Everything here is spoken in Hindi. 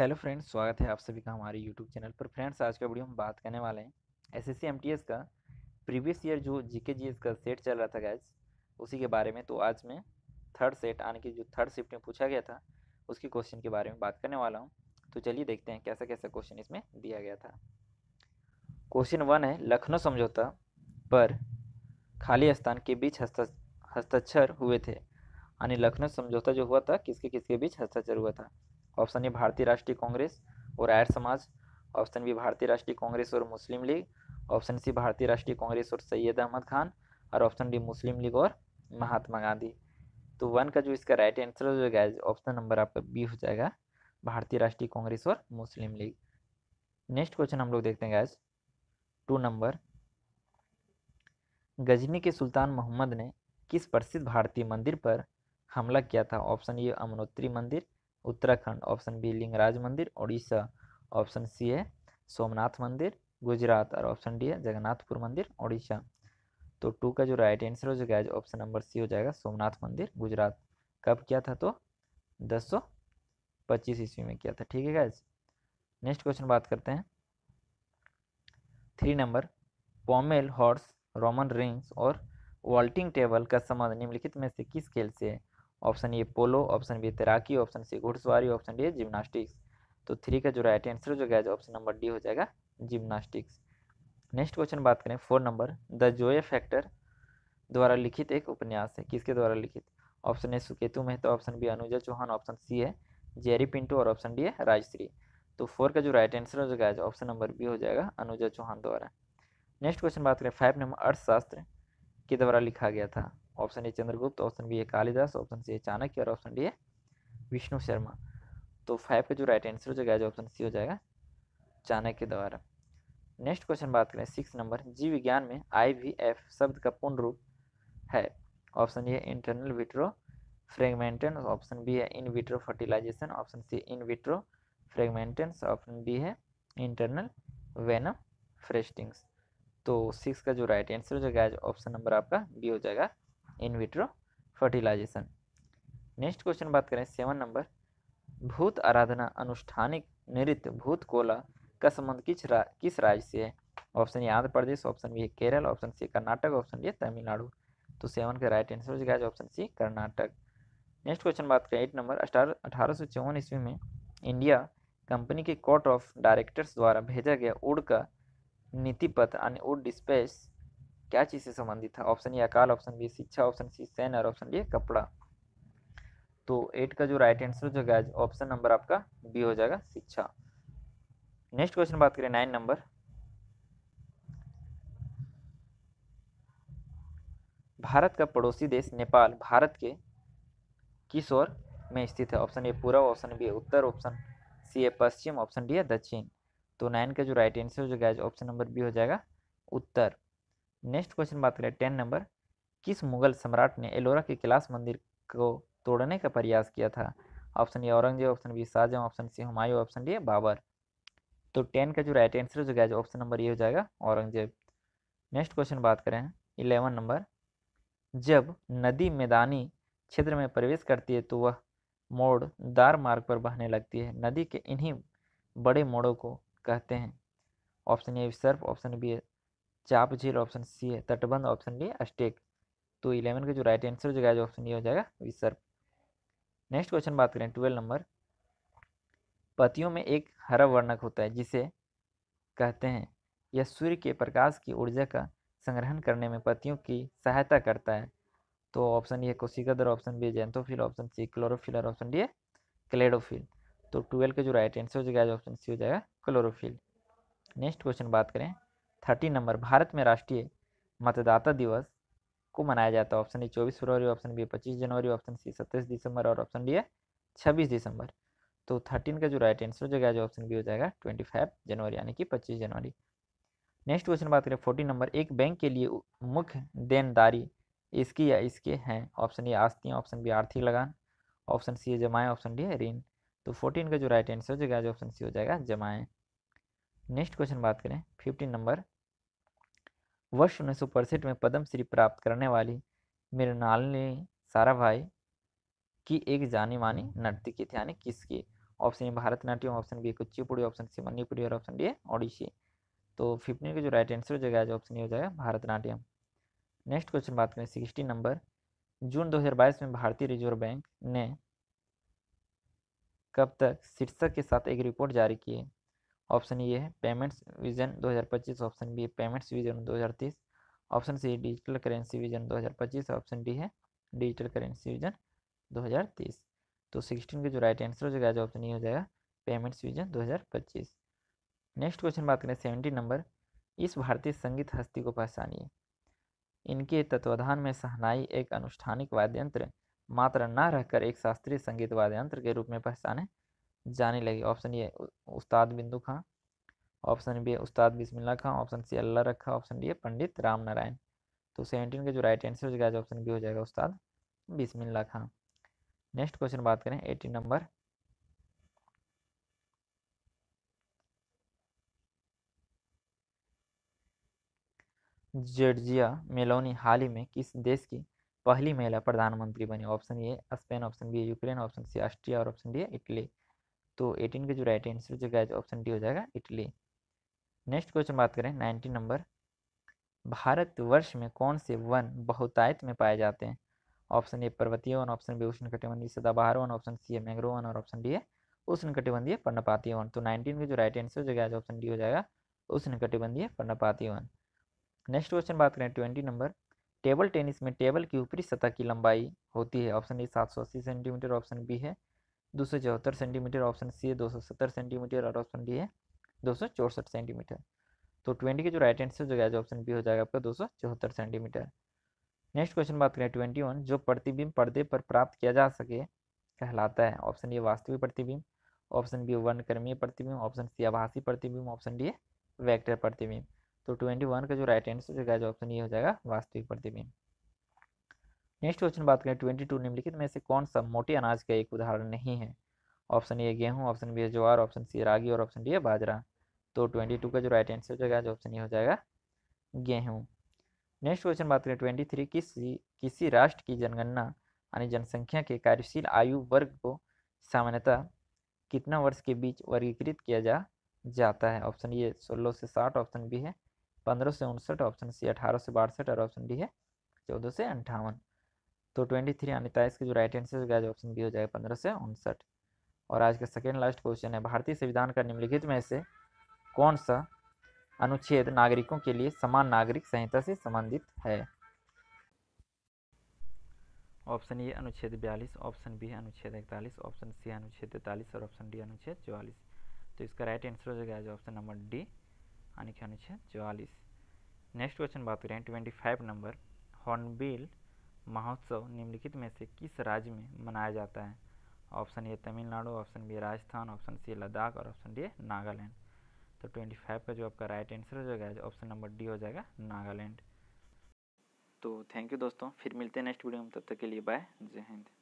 हेलो फ्रेंड्स स्वागत है आप सभी का हमारे यूट्यूब चैनल पर फ्रेंड्स आज का वीडियो हम बात करने वाले हैं एसएससी एमटीएस का प्रीवियस ईयर जो जीके जीएस का सेट चल रहा था गैज उसी के बारे में तो आज मैं थर्ड सेट आने की जो थर्ड शिफ्ट में पूछा गया था उसके क्वेश्चन के बारे में बात करने वाला हूँ तो चलिए देखते हैं कैसा कैसा क्वेश्चन इसमें दिया गया था क्वेश्चन वन है लखनऊ समझौता पर खाली स्थान के बीच हस्ताक्षर हुए थे यानी लखनऊ समझौता जो हुआ था किसके किसके बीच हस्ताक्षर हुआ था ऑप्शन ए भारतीय राष्ट्रीय कांग्रेस और आयर समाज ऑप्शन बी भारतीय राष्ट्रीय कांग्रेस और मुस्लिम लीग ऑप्शन सी भारतीय राष्ट्रीय कांग्रेस और सैयद अहमद खान और ऑप्शन डी मुस्लिम लीग और महात्मा गांधी तो वन का जो इसका राइट आंसर हो जाएगा ऑप्शन नंबर आपका बी हो जाएगा भारतीय राष्ट्रीय कांग्रेस और मुस्लिम लीग नेक्स्ट क्वेश्चन हम लोग देखते हैं गैज टू नंबर गजनी के सुल्तान मोहम्मद ने किस प्रसिद्ध भारतीय मंदिर पर हमला किया था ऑप्शन ए अमनोत्री मंदिर उत्तराखंड ऑप्शन बी लिंगराज मंदिर उड़ीसा ऑप्शन सी है सोमनाथ मंदिर गुजरात और ऑप्शन डी है जगन्नाथपुर मंदिर उड़ीसा तो टू का जो राइट आंसर हो जाएगा ऑप्शन नंबर सी हो जाएगा सोमनाथ मंदिर गुजरात कब किया था तो दस सौ पच्चीस ईस्वी में किया था ठीक है गैज नेक्स्ट क्वेश्चन बात करते हैं three number pommel horse Roman rings और वॉल्टिंग टेबल का संबंध निम्नलिखित में से किस खेल से है option A polo option B तैराकी ऑप्शन सी घुड़सवारी ऑप्शन डी जिम्नास्टिक्स तो थ्री का जो राइट आंसर गया जाएगा ऑप्शन नंबर डी हो जाएगा जिम्नास्टिक्स नेक्स्ट क्वेश्चन बात करें four number the Zoya factor द्वारा लिखित एक उपन्यास है किसके द्वारा लिखित option A Suketu Mehta option B Anuja Chauhan option C है जेरी पिंटू और ऑप्शन डी है राजश्री तो फोर का जो राइट आंसर हो जाएगा ऑप्शन नंबर बी हो जाएगा अनुजा चौहान द्वारा नेक्स्ट क्वेश्चन बात करें फाइव नंबर अर्थशास्त्र के द्वारा लिखा गया था option A Chandragupta option B है कालिदास ऑप्शन सी है चाणक्य और ऑप्शन डी है विष्णु शर्मा तो फाइव का जो राइट आंसर हो जाएगा जो ऑप्शन सी हो जाएगा चाणक्य द्वारा नेक्स्ट क्वेश्चन बात करें सिक्स नंबर जीव विज्ञान में आई वी एफ शब्द का पूर्ण रूप है ऑप्शन ए इंटरनल विट्रो फ्रेगमेंटेंस ऑप्शन बी है in vitro fertilisation option C in vitro फ्रेगमेंटेंस ऑप्शन बी है इंटरनल वेनम फ्रेस्टिंग्स तो सिक्स का जो राइट आंसर हो जाएगा ऑप्शन नंबर आपका बी हो जाएगा in vitro fertilisation next question बात करें सेवन नंबर भूत आराधना अनुष्ठानिक नृत्य भूत कोला का संबंध किस रा, किस राज्य से है option A Andhra Pradesh option B है Kerala option C Karnataka option D है तमिलनाडु तो सेवन का राइट आंसर हो जाएगा option C Karnataka next question बात करें एट नंबर अठारह अठारह सौ चौवन ईस्वी में इंडिया कंपनी के कोर्ट ऑफ डायरेक्टर्स द्वारा भेजा गया उड का नीति यानी उड डिस्पैच क्या चीज़ से संबंधित था ऑप्शन ए अकाल ऑप्शन बी शिक्षा ऑप्शन सी सैन और ऑप्शन डी कपड़ा तो एट का जो राइट आंसर जो गैज ऑप्शन नंबर आपका बी हो जाएगा शिक्षा नेक्स्ट क्वेश्चन बात करें नाइन नंबर भारत का पड़ोसी देश नेपाल भारत के किस ओर में स्थित है ऑप्शन ए पूरा ऑप्शन बी उत्तर ऑप्शन सी है पश्चिम ऑप्शन डी है दक्षिण तो नाइन का जो राइट आंसर हो जाएगा ऑप्शन नंबर बी हो जाएगा उत्तर नेक्स्ट क्वेश्चन बात करें टेन नंबर किस मुगल सम्राट ने एलोरा के कैलाश मंदिर को तोड़ने का प्रयास किया था option A Aurangzeb option B Shah Jahan option C Humayun option D Babur तो टेन का जो राइट आंसर जो गया ऑप्शन नंबर ये हो जाएगा औरंगजेब नेक्स्ट क्वेश्चन बात करें इलेवन नंबर जब नदी मैदानी क्षेत्र में प्रवेश करती है तो वह मोड़ दार मार्ग पर बहने लगती है नदी के इन्हीं बड़े मोड़ों को कहते हैं option A surf option B चाप झील ऑप्शन सी है तटबंध ऑप्शन डी अस्टेक तो इलेवन का जो राइट आंसर हो जो ऑप्शन डी हो जाएगा विसर्प नेक्स्ट क्वेश्चन बात करें ट्वेल्व नंबर पतियों में एक हरा वर्णक होता है जिसे कहते हैं यह सूर्य के प्रकाश की ऊर्जा का संग्रहण करने में पतियों की सहायता करता है तो ऑप्शन ये कोशिकादर option B xanthophyll option C chlorophyll और ऑप्शन डी है क्लेडोफिल तो ट्वेल्व का जो राइट आंसर हो जाएगा ऑप्शन सी हो जाएगा क्लोरोफिल नेक्स्ट क्वेश्चन बात करें थर्टीन नंबर भारत में राष्ट्रीय मतदाता दिवस को मनाया जाता है ऑप्शन ए चौबीस फरवरी ऑप्शन बी पच्चीस जनवरी ऑप्शन सी सत्ताईस दिसंबर और ऑप्शन डी है छब्बीस दिसंबर तो थर्टीन का जो राइट आंसर हो जाएगा जो ऑप्शन बी हो जाएगा ट्वेंटी फाइव जनवरी यानी कि पच्चीस जनवरी नेक्स्ट क्वेश्चन बात करें फोर्टीन नंबर एक बैंक के लिए मुख्य देनदारी इसकी या इसके हैं ऑप्शन ए आस्तियाँ ऑप्शन बी आर्थिक लगान ऑप्शन सी है जमाएँ ऑप्शन डी है ऋण तो फोर्टीन का जो राइट आंसर हो जाएगा जो ऑप्शन सी हो जाएगा जमाएँ नेक्स्ट क्वेश्चन बात करें फिफ्टीन नंबर वर्ष उन्नीस सौ पैंसठ में पद्मश्री प्राप्त करने वाली मृणालिनी साराभाई की एक जानी मानी नर्तकी थी यानी किसकी option A Bharatanatyam option B Kuchipudi option C Manipuri और ऑप्शन डी है ओडिशी तो फिफ्टीन का जो राइट आंसर हो जाएगा ऑप्शन ए हो जाएगा भारतनाट्यम नेक्स्ट क्वेश्चन बात करें सिक्सटीन नंबर जून 2022 में भारतीय रिजर्व बैंक ने कब तक शीर्षक के साथ एक रिपोर्ट जारी की ऑप्शन ये है payments vision 2025 option B payments vision 2030 option C digital currency vision 2025 option D है डिजिटल करेंसी विजन 2030 तो सिक्सटीन का जो राइट आंसर हो जाएगा ऑप्शन ये हो जाएगा पेमेंट्स विजन 2025 नेक्स्ट क्वेश्चन बात करें सेवेंटी नंबर इस भारतीय संगीत हस्ती को पहचानिए इनके तत्वाधान में सहनाई एक अनुष्ठानिक वाद्यंत्र मात्र ना रहकर एक शास्त्रीय संगीत वाद्यंत्र के रूप में पहचाने जाने लगे ऑप्शन ये उस्ताद बिंदु खां ऑप्शन बी उस्ताद बिस्मिल्ला खां option C Alla Rakha option D Pandit Ram Narayan तो सेवनटीन का जो राइट आंसर हो जाएगा ऑप्शन बी हो जाएगा उस्ताद बिस्मिल्ला खां नेक्स्ट क्वेश्चन बात करें एटीन नंबर जॉर्जिया मेलोनी हाल ही में किस देश की पहली महिला प्रधानमंत्री बनी option A Spain option B Ukraine option C Austria और ऑप्शन डी इटली तो एटीन का जो राइट आंसर जो गैज ऑप्शन डी हो जाएगा इटली नेक्स्ट क्वेश्चन बात करें नाइनटीन नंबर भारतवर्ष में कौन से वन बहुतायत में पाए जाते हैं ऑप्शन ए पर्वतीय वन ऑप्शन बी उष्ण कटिबंधीय सदाबहार वन ऑप्शन सी है मैंग्रोव वन और ऑप्शन डी है उष्ण कटिबंधीय पर्णपाती वन तो नाइनटीन का जो राइट आंसर जो जाएगा ऑप्शन डी हो जाएगा उष्ण कटिबंधीय पर्णपाती वन नेक्स्ट क्वेश्चन बात करें ट्वेंटी नंबर टेबल टेनिस में टेबल की ऊपरी सतह की लंबाई होती है ऑप्शन ए सात सौ अस्सी सेंटीमीटर ऑप्शन बी है दो सौ चौहत्तर सेंटीमीटर ऑप्शन सी है दो सौ सत्तर सेंटीमीटर और ऑप्शन डी है दो सौ चौसठ सेंटीमीटर तो ट्वेंटी के जो राइट हैंड जो गया ऑप्शन बी हो जाएगा आपका दो सौ चौहत्तर सेंटीमीटर नेक्स्ट क्वेश्चन बात करें ट्वेंटी वन जो प्रतिबिंब पर्दे पर प्राप्त किया जा सके कहलाता है ऑप्शन ए वास्तविक प्रतिबिंब ऑप्शन बी कर्मीय प्रतिबिंब ऑप्शन सी आभासी प्रतिबिंब ऑप्शन डी है वैक्टर प्रतिबिंब तो ट्वेंटी वन का जो राइट हैंड जो गया ऑप्शन ये हो जाएगा वास्तविक प्रतिबिंब नेक्स्ट क्वेश्चन बात करें ट्वेंटी टू निम्नलिखित में से कौन सा मोटे अनाज का एक उदाहरण नहीं है ऑप्शन ए गेहूँ ऑप्शन बी है ज्वार ऑप्शन सी रागी और ऑप्शन डी है बाजरा तो ट्वेंटी टू का जो राइट आंसर हो जाएगा जो ऑप्शन ए हो जाएगा गेहूँ नेक्स्ट क्वेश्चन बात करें ट्वेंटी थ्री किसी किसी राष्ट्र की जनगणना यानी जनसंख्या के कार्यशील आयु वर्ग को सामान्यतः कितना वर्ष के बीच वर्गीकृत किया जा जाता है ऑप्शन ये सोलह से साठ ऑप्शन बी है पंद्रह से उनसठ ऑप्शन सी अठारह से बासठ और ऑप्शन डी है चौदह से अंठावन तो ट्वेंटी थ्री यानी तेईस के जो राइट आंसर जो ऑप्शन बी हो जाएगा पंद्रह से उनसठ और आज का सेकेंड लास्ट क्वेश्चन है भारतीय संविधान का निम्नलिखित में से कौन सा अनुच्छेद नागरिकों के लिए समान नागरिक संहिता से संबंधित है ऑप्शन ए अनुच्छेद बयालीस ऑप्शन बी अनुच्छेद इकतालीस ऑप्शन सी अनुच्छेद तैतालीस और ऑप्शन डी अनुच्छेद चौवालीस तो इसका राइट आंसर हो जाएगा ऑप्शन नंबर डी यानी कि अनुच्छेद चौवालीस नेक्स्ट क्वेश्चन बात करें ट्वेंटी फाइव नंबर हॉर्नबिल महोत्सव निम्नलिखित में से किस राज्य में मनाया जाता है option A Tamil Nadu option B Rajasthan option C Ladakh और ऑप्शन डी नागालैंड तो 25 का जो आपका राइट आंसर हो जाएगा ऑप्शन नंबर डी हो जाएगा नागालैंड तो थैंक यू दोस्तों फिर मिलते हैं नेक्स्ट वीडियो में तब तक के लिए बाय जय हिंद